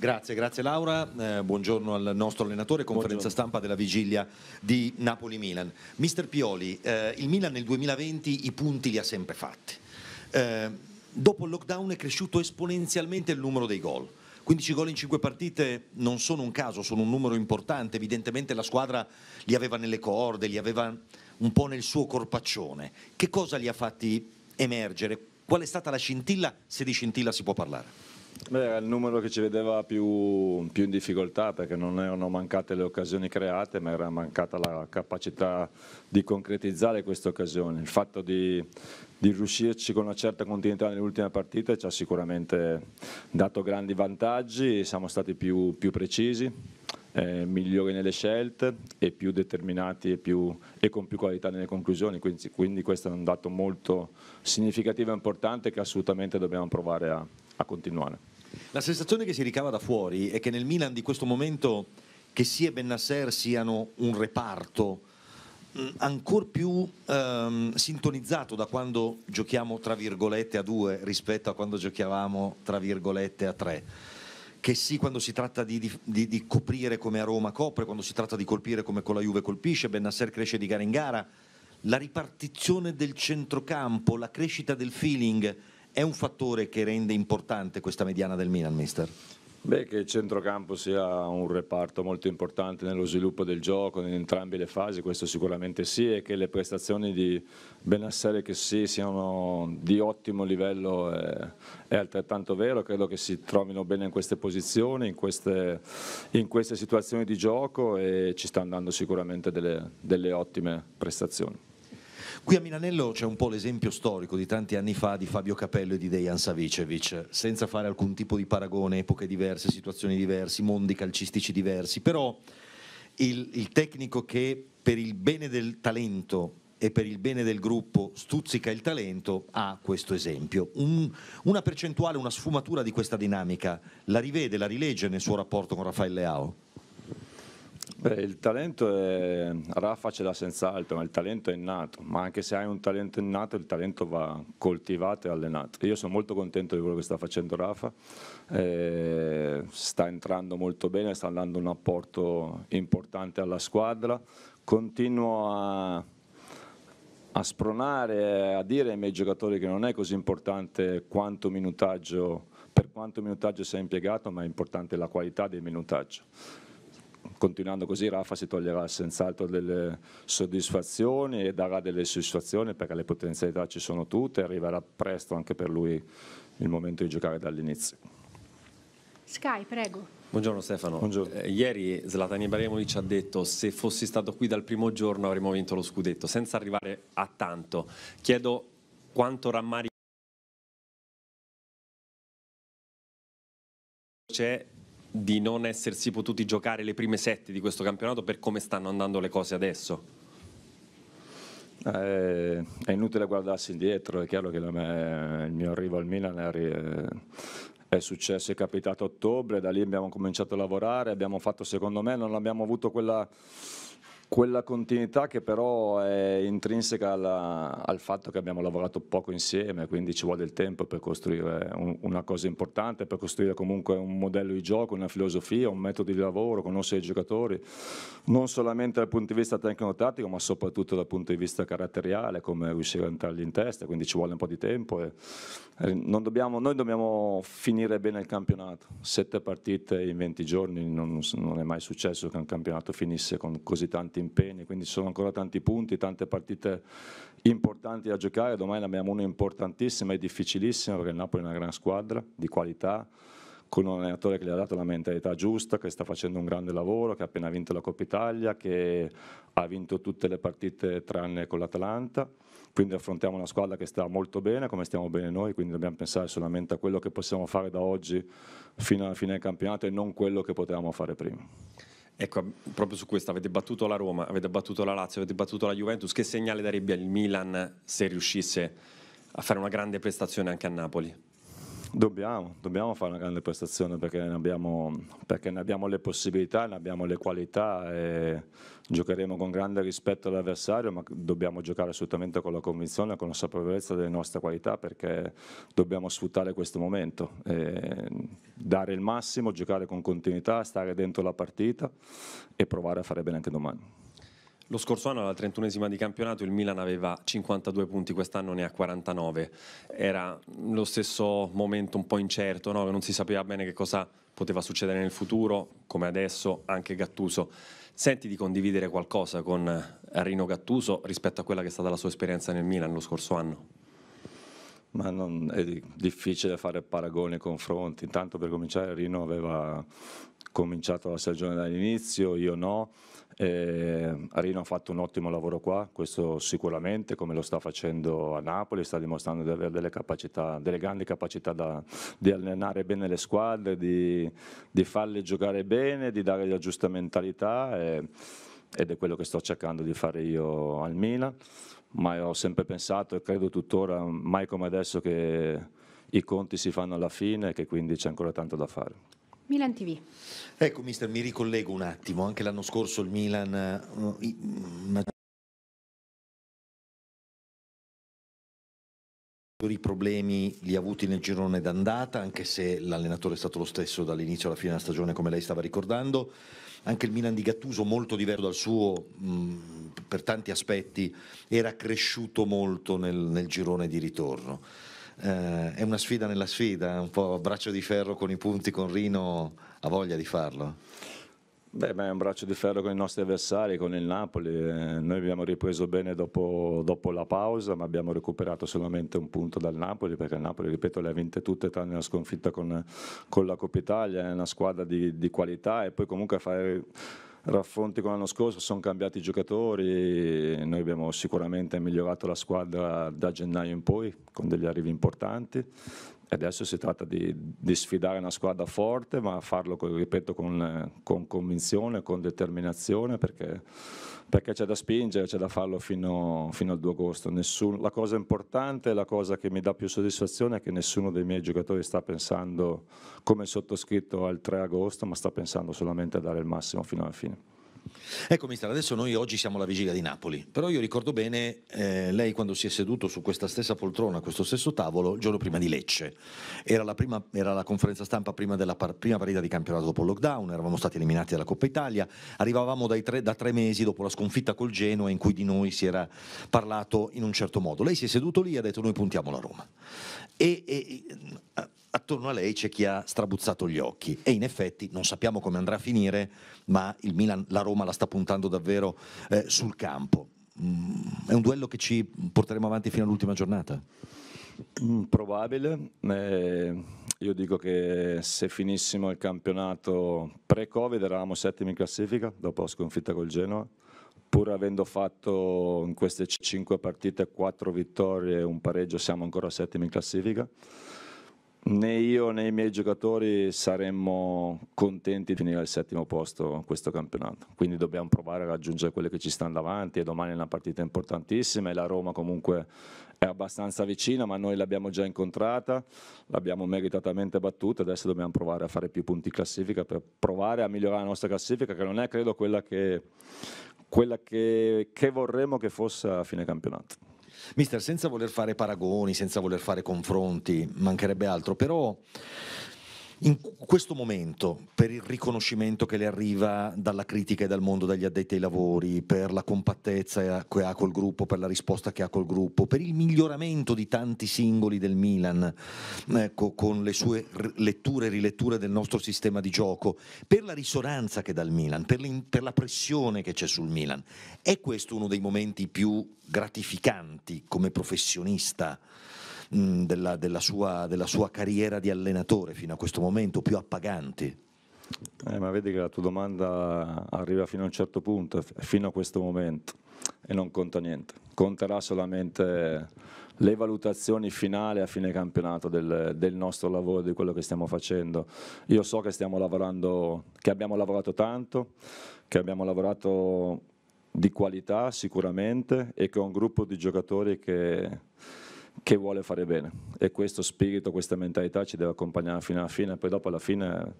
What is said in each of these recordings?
Grazie, grazie Laura, eh, buongiorno al nostro allenatore, conferenza buongiorno. stampa della vigilia di Napoli-Milan. Mister Pioli, eh, il Milan nel 2020 i punti li ha sempre fatti, eh, dopo il lockdown è cresciuto esponenzialmente il numero dei gol. 15 gol in 5 partite non sono un caso, sono un numero importante, evidentemente la squadra li aveva nelle corde, li aveva un po' nel suo corpaccione. Che cosa li ha fatti emergere? Qual è stata la scintilla, se di scintilla si può parlare? Beh, era il numero che ci vedeva più, più, in difficoltà perché non erano mancate le occasioni create ma era mancata la capacità di concretizzare queste occasioni. Il fatto di, di riuscirci con una certa continuità nell'ultima partita ci ha sicuramente dato grandi vantaggi, siamo stati più, più precisi, eh, migliori nelle scelte e più determinati e, più, e con più qualità nelle conclusioni, quindi, quindi, questo è un dato molto significativo e importante che assolutamente dobbiamo provare a, a continuare. La sensazione che si ricava da fuori è che nel Milan di questo momento che sia Bennasser siano un reparto mm, ancora più ehm, sintonizzato da quando giochiamo tra virgolette a due rispetto a quando giochiavamo tra virgolette a tre che sì quando si tratta di, di, di, coprire come a Roma copre, quando si tratta di colpire come con la Juve colpisce, Bennasser cresce di gara in gara, la ripartizione del centrocampo, la crescita del feeling è un fattore che rende importante questa mediana del Milan, mister? Beh, che il centrocampo sia un reparto molto importante nello sviluppo del gioco in entrambe le fasi, questo sicuramente sì, e che le prestazioni di Benassere che sì siano di ottimo livello è, è altrettanto vero, credo che si trovino bene in queste posizioni, in queste, in queste situazioni di gioco e ci stanno dando sicuramente delle, delle ottime prestazioni. Qui a Milanello c'è un po' l'esempio storico di tanti anni fa di Fabio Capello e di Dejan Savicevic, senza fare alcun tipo di paragone, epoche diverse, situazioni diverse, mondi calcistici diversi, però il, il tecnico che per il bene del talento e per il bene del gruppo stuzzica il talento ha questo esempio. Un, una percentuale, una sfumatura di questa dinamica la rivede, la rilegge nel suo rapporto con Raffaele Leao? Beh, il talento è... Rafa ce l'ha senz'altro, ma il talento è innato, ma anche se hai un talento innato il talento va coltivato e allenato. Io sono molto contento di quello che sta facendo Rafa, eh, sta entrando molto bene, sta dando un apporto importante alla squadra, continuo a, a spronare, a dire ai miei giocatori che non è così importante quanto minutaggio, per quanto minutaggio sia impiegato, ma è importante la qualità del minutaggio continuando così Rafa si toglierà senz'altro delle soddisfazioni e darà delle soddisfazioni perché le potenzialità ci sono tutte, e arriverà presto anche per lui il momento di giocare dall'inizio. Sky, prego. Buongiorno Stefano. Buongiorno. Eh, ieri Zlatan Ibrahimovic ha detto se fossi stato qui dal primo giorno avremmo vinto lo scudetto, senza arrivare a tanto. Chiedo quanto rammarico c'è di non essersi potuti giocare le prime sette di questo campionato per come stanno andando le cose adesso? Eh, è inutile guardarsi indietro, è chiaro che me, il mio arrivo al Milan è, eh, è, successo, è capitato a ottobre, da lì abbiamo cominciato a lavorare, abbiamo fatto secondo me, non abbiamo avuto quella quella continuità che però è intrinseca alla, al fatto che abbiamo lavorato poco insieme, quindi ci vuole del tempo per costruire un, una cosa importante, per costruire comunque un modello di gioco, una filosofia, un metodo di lavoro, conoscere i giocatori, non solamente dal punto di vista tecnico-tattico, ma soprattutto dal punto di vista caratteriale, come riuscire a entrargli in testa, quindi ci vuole un po' di tempo. E, e eh, dobbiamo, noi dobbiamo finire bene il campionato, sette partite in 20 giorni, non, non è mai successo che un campionato finisse con così tanti tanti impegni, quindi ci sono ancora tanti punti, tante partite importanti da giocare, domani ne abbiamo una importantissima e difficilissima perché il Napoli è una gran squadra di qualità, con un allenatore che gli ha dato la mentalità giusta, che sta facendo un grande lavoro, che ha appena vinto la Coppa Italia, che ha vinto tutte le partite tranne con l'Atalanta. Quindi affrontiamo una squadra che sta molto bene, come stiamo bene noi, quindi dobbiamo pensare solamente a quello che possiamo fare da oggi fino alla fine del campionato e non quello che potevamo fare prima. Ecco, proprio su questo avete battuto la Roma, avete battuto la Lazio, avete battuto la Juventus, che segnale darebbe al Milan se riuscisse a fare una grande prestazione anche a Napoli? Dobbiamo, dobbiamo, fare una grande prestazione perché ne, abbiamo, perché ne, abbiamo, le possibilità, ne abbiamo le qualità e giocheremo con grande rispetto all'avversario ma dobbiamo giocare assolutamente con la convinzione, e con la consapevolezza delle nostre qualità perché dobbiamo sfruttare questo momento, dare il massimo, giocare con continuità, stare dentro la partita e provare a fare bene anche domani. Lo scorso anno alla 31esima di campionato il Milan aveva 52 punti, quest'anno ne ha 49. Era lo stesso momento un po' incerto, no? non si sapeva bene che cosa poteva succedere nel futuro, come adesso anche Gattuso. Senti di condividere qualcosa con Rino Gattuso rispetto a quella che è stata la sua esperienza nel Milan lo scorso anno? ma non, è difficile fare paragoni e confronti. Intanto per cominciare Rino aveva cominciato la stagione dall'inizio, io no. Eh, Rino ha fatto un ottimo lavoro qua, questo sicuramente, come lo sta facendo a Napoli, sta dimostrando di avere delle, capacità, delle grandi capacità da, di allenare bene le squadre, di, di, farle giocare bene, di dare la giusta mentalità. E, ed è quello che sto cercando di fare io al Milan, ma ho sempre pensato e credo tuttora, mai come adesso, che i conti si fanno alla fine e che quindi c'è ancora tanto da fare. Milan TV. Ecco mister, mi ricollego un attimo, anche l'anno scorso il Milan... Eh, I problemi li ha avuti nel girone d'andata, anche se l'allenatore è stato lo stesso dall'inizio alla fine della stagione, come lei stava ricordando. Anche il Milan di Gattuso, molto diverso dal suo mh, per tanti aspetti, era cresciuto molto nel, nel girone di ritorno. Eh, è una sfida nella sfida, un po' a braccio di ferro con i punti con Rino, ha voglia di farlo? Beh, beh, è un braccio di ferro con i nostri avversari, con il Napoli. Eh, noi abbiamo ripreso bene dopo, dopo, la pausa, ma abbiamo recuperato solamente un punto dal Napoli, perché il Napoli, ripeto, le ha vinte tutte, tranne la sconfitta con, con la Coppa Italia, è una squadra di, di qualità e poi comunque fare raffronti con l'anno scorso, sono cambiati i giocatori, noi abbiamo sicuramente migliorato la squadra da gennaio in poi con degli arrivi importanti, Adesso si tratta di, di, sfidare una squadra forte, ma farlo, ripeto, con, con convinzione, con determinazione, perché, perché, c'è da spingere, c'è da farlo fino, fino al 2 agosto. Nessun, la cosa importante, la cosa che mi dà più soddisfazione è che nessuno dei miei giocatori sta pensando come sottoscritto al 3 agosto, ma sta pensando solamente a dare il massimo fino alla fine. Ecco, mister, adesso noi oggi siamo alla vigilia di Napoli, però io ricordo bene eh, lei quando si è seduto su questa stessa poltrona, a questo stesso tavolo, il giorno prima di Lecce. Era la, prima, era la conferenza stampa prima della par- prima partita di campionato dopo il lockdown, eravamo stati eliminati dalla Coppa Italia, arrivavamo tre, da tre mesi dopo la sconfitta col Genoa in cui di noi si era parlato in un certo modo. Lei si è seduto lì e ha detto noi puntiamo la Roma e, e attorno a lei c'è chi ha strabuzzato gli occhi e in effetti non sappiamo come andrà a finire, ma il Milan, la Roma la sta puntando davvero eh, sul campo. Mm, è un duello che ci porteremo avanti fino all'ultima giornata? Mm, probabile, eh, io dico che se finissimo il campionato pre-Covid eravamo settimi in classifica dopo la sconfitta col Genoa pur avendo fatto in queste cinque partite quattro vittorie e un pareggio, siamo ancora settimi in classifica. Né io né i miei giocatori saremmo contenti di finire al settimo posto in questo campionato, quindi dobbiamo provare a raggiungere quelle che ci stanno davanti e domani è una partita importantissima e la Roma comunque è abbastanza vicina, ma noi l'abbiamo già incontrata, l'abbiamo meritatamente battuta, adesso dobbiamo provare a fare più punti in classifica per provare a migliorare la nostra classifica che non è credo quella che quella che, che vorremmo che fosse a fine campionato. Mister, senza voler fare paragoni, senza voler fare confronti, mancherebbe altro, però in questo momento, per il riconoscimento che le arriva dalla critica e dal mondo dagli addetti ai lavori, per la compattezza che ha col gruppo, per la risposta che ha col gruppo, per il miglioramento di tanti singoli del Milan, ecco, con le sue letture e riletture del nostro sistema di gioco, per la risonanza che dà il Milan, per, per la pressione che c'è sul Milan, è questo uno dei momenti più gratificanti come professionista? mh, mm, della, della, sua, della sua carriera di allenatore fino a questo momento, più appaganti? Eh, ma vedi che la tua domanda arriva fino a un certo punto, fino a questo momento, e non conta niente. Conterà solamente le valutazioni finali a fine campionato del, del nostro lavoro, di quello che stiamo facendo. Io so che stiamo lavorando, che abbiamo lavorato tanto, che abbiamo lavorato di qualità sicuramente e che ho un gruppo di giocatori che che vuole fare bene e questo spirito, questa mentalità ci deve accompagnare fino alla fine, poi dopo alla fine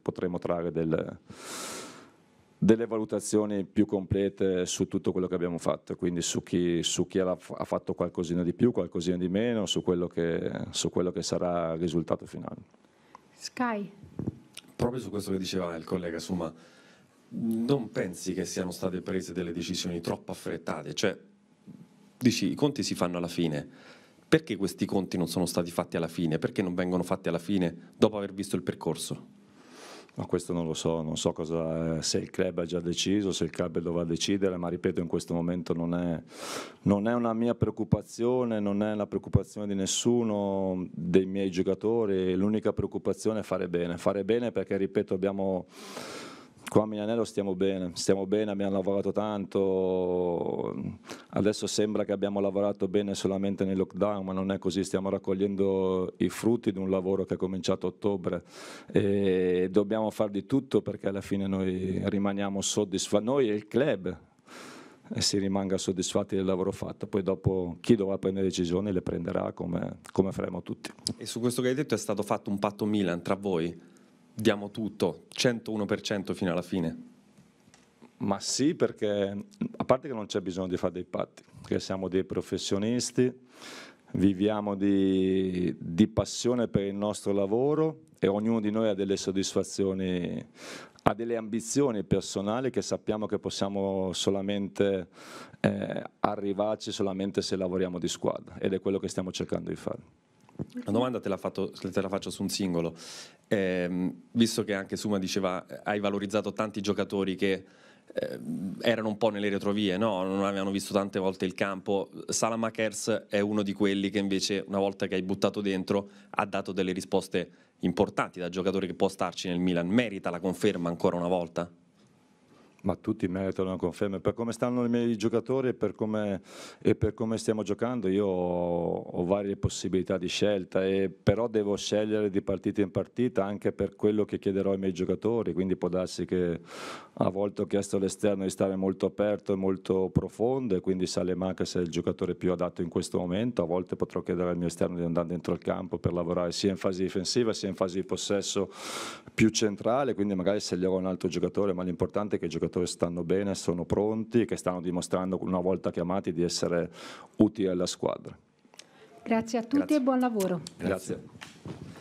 potremo trarre delle, delle valutazioni più complete su tutto quello che abbiamo fatto, quindi su chi, su chi ha, fatto qualcosina di più, qualcosina di meno, su quello che, su quello che sarà il risultato finale. Sky. Proprio su questo che diceva il collega, insomma, non pensi che siano state prese delle decisioni troppo affrettate? Cioè, dici, i conti si fanno alla fine, perché questi conti non sono stati fatti alla fine? Perché non vengono fatti alla fine dopo aver visto il percorso? Ma questo non lo so, non so cosa, se il club ha già deciso, se il club dovrà decidere, ma ripeto in questo momento non è, non è, una mia preoccupazione, non è la preoccupazione di nessuno dei miei giocatori, l'unica preoccupazione è fare bene, fare bene perché ripeto abbiamo Qua a Milanello stiamo bene, stiamo bene, abbiamo lavorato tanto, adesso sembra che abbiamo lavorato bene solamente nel lockdown, ma non è così, stiamo raccogliendo i frutti di un lavoro che è cominciato a ottobre e dobbiamo fare di tutto perché alla fine noi rimaniamo soddisfatti, noi e il club eh, si rimanga soddisfatti del lavoro fatto, poi dopo chi dovrà prendere decisioni le prenderà come, come faremo tutti. E su questo che hai detto è stato fatto un patto Milan tra voi? diamo tutto, 101% fino alla fine? Ma sì, perché a parte che non c'è bisogno di fare dei patti, perché siamo dei professionisti, viviamo di, di, passione per il nostro lavoro e ognuno di noi ha delle soddisfazioni, ha delle ambizioni personali che sappiamo che possiamo solamente eh, arrivarci solamente se lavoriamo di squadra ed è quello che stiamo cercando di fare. La domanda te la, fatto, te la, faccio su un singolo, eh, visto che anche Suma diceva eh, hai valorizzato tanti giocatori che eh, erano un po' nelle retrovie, no? non avevano visto tante volte il campo, Salamakers è uno di quelli che invece una volta che hai buttato dentro ha dato delle risposte importanti da giocatore che può starci nel Milan, merita la conferma ancora una volta? ma tutti meritano una conferma. Per come stanno i miei giocatori e per come, e per come stiamo giocando, io ho, ho, varie possibilità di scelta, e, però devo scegliere di partita in partita anche per quello che chiederò ai miei giocatori. Quindi può darsi che a volte ho chiesto all'esterno di stare molto aperto e molto profondo, e quindi sale manca se è il giocatore più adatto in questo momento. A volte potrò chiedere al mio esterno di andare dentro il campo per lavorare sia in fase difensiva sia in fase di possesso più centrale. Quindi magari sceglierò un altro giocatore, ma l'importante è che il giocatore giocatori stanno bene, sono pronti e che stanno dimostrando una volta chiamati di essere utili alla squadra. Grazie a tutti Grazie. e buon lavoro. Grazie. Grazie.